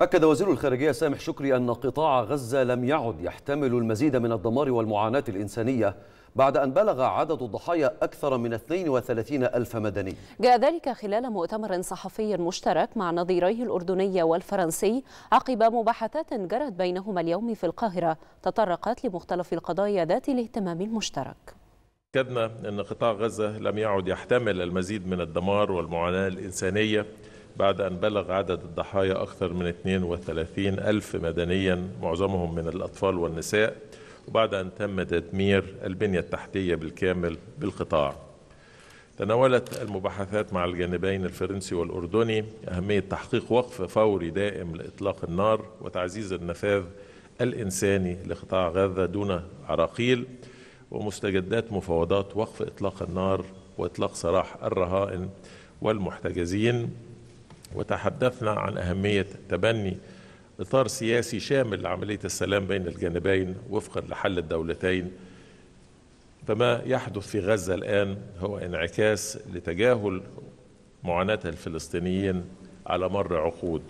أكد وزير الخارجية سامح شكري أن قطاع غزة لم يعد يحتمل المزيد من الدمار والمعاناة الإنسانية بعد أن بلغ عدد الضحايا أكثر من 32 ألف مدني جاء ذلك خلال مؤتمر صحفي مشترك مع نظيريه الأردني والفرنسي عقب مباحثات جرت بينهما اليوم في القاهرة تطرقت لمختلف القضايا ذات الاهتمام المشترك أكدنا أن قطاع غزة لم يعد يحتمل المزيد من الدمار والمعاناة الإنسانية بعد أن بلغ عدد الضحايا أكثر من 32 ألف مدنيا معظمهم من الأطفال والنساء وبعد أن تم تدمير البنية التحتية بالكامل بالقطاع تناولت المباحثات مع الجانبين الفرنسي والأردني أهمية تحقيق وقف فوري دائم لإطلاق النار وتعزيز النفاذ الإنساني لقطاع غزة دون عراقيل ومستجدات مفاوضات وقف إطلاق النار وإطلاق سراح الرهائن والمحتجزين وتحدثنا عن أهمية تبني إطار سياسي شامل لعملية السلام بين الجانبين وفقا لحل الدولتين فما يحدث في غزة الآن هو انعكاس لتجاهل معاناة الفلسطينيين على مر عقود